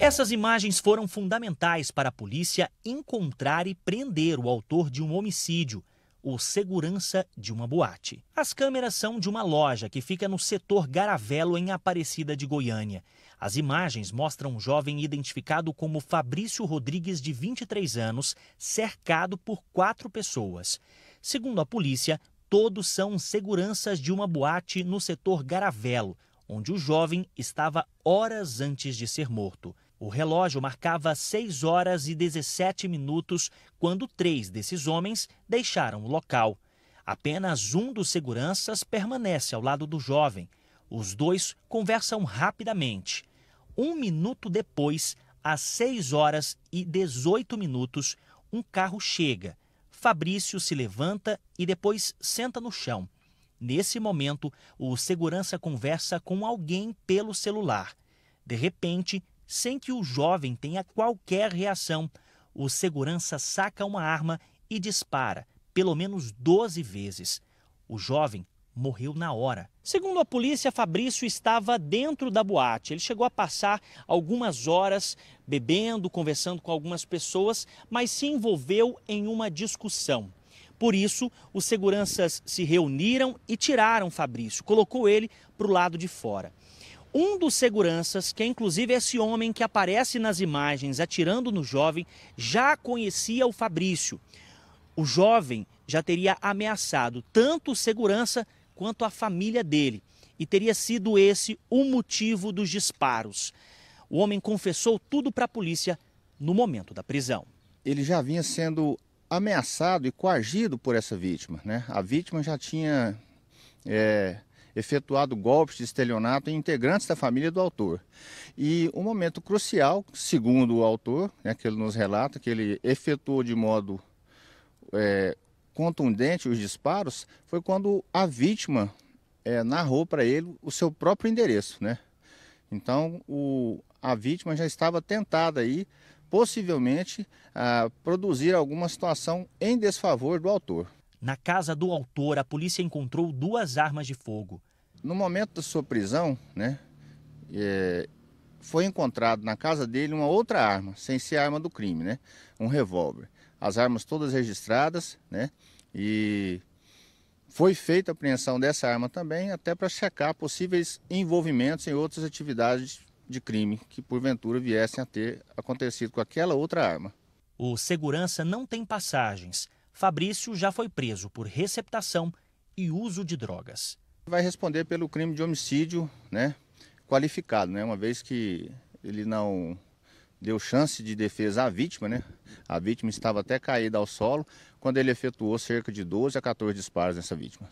Essas imagens foram fundamentais para a polícia encontrar e prender o autor de um homicídio, o segurança de uma boate. As câmeras são de uma loja que fica no setor Garavelo, em Aparecida de Goiânia. As imagens mostram um jovem identificado como Fabrício Rodrigues, de 23 anos, cercado por quatro pessoas. Segundo a polícia, todos são seguranças de uma boate no setor Garavelo, onde o jovem estava horas antes de ser morto. O relógio marcava 6 horas e 17 minutos quando três desses homens deixaram o local. Apenas um dos seguranças permanece ao lado do jovem. Os dois conversam rapidamente. Um minuto depois, às 6 horas e 18 minutos, um carro chega. Fabrício se levanta e depois senta no chão. Nesse momento, o segurança conversa com alguém pelo celular. De repente, sem que o jovem tenha qualquer reação. O segurança saca uma arma e dispara, pelo menos 12 vezes. O jovem morreu na hora. Segundo a polícia, Fabrício estava dentro da boate. Ele chegou a passar algumas horas bebendo, conversando com algumas pessoas, mas se envolveu em uma discussão. Por isso, os seguranças se reuniram e tiraram Fabrício, colocou ele para o lado de fora. Um dos seguranças, que é inclusive esse homem que aparece nas imagens atirando no jovem, já conhecia o Fabrício. O jovem já teria ameaçado tanto o segurança quanto a família dele e teria sido esse o motivo dos disparos. O homem confessou tudo para a polícia no momento da prisão. Ele já vinha sendo ameaçado e coagido por essa vítima, né? A vítima já tinha é efetuado golpes de estelionato em integrantes da família do autor. E um momento crucial, segundo o autor, né, que ele nos relata, que ele efetuou de modo é, contundente os disparos, foi quando a vítima é, narrou para ele o seu próprio endereço. Né? Então, o, a vítima já estava tentada aí, possivelmente, a produzir alguma situação em desfavor do autor. Na casa do autor, a polícia encontrou duas armas de fogo. No momento da sua prisão, né, é, foi encontrado na casa dele uma outra arma, sem ser a arma do crime, né, um revólver. As armas todas registradas, né, e foi feita a apreensão dessa arma também, até para checar possíveis envolvimentos em outras atividades de crime que porventura viessem a ter acontecido com aquela outra arma. O segurança não tem passagens, Fabrício já foi preso por receptação e uso de drogas. Vai responder pelo crime de homicídio né, qualificado, né, uma vez que ele não deu chance de defesa à vítima, né? A vítima estava até caída ao solo quando ele efetuou cerca de 12 a 14 disparos nessa vítima.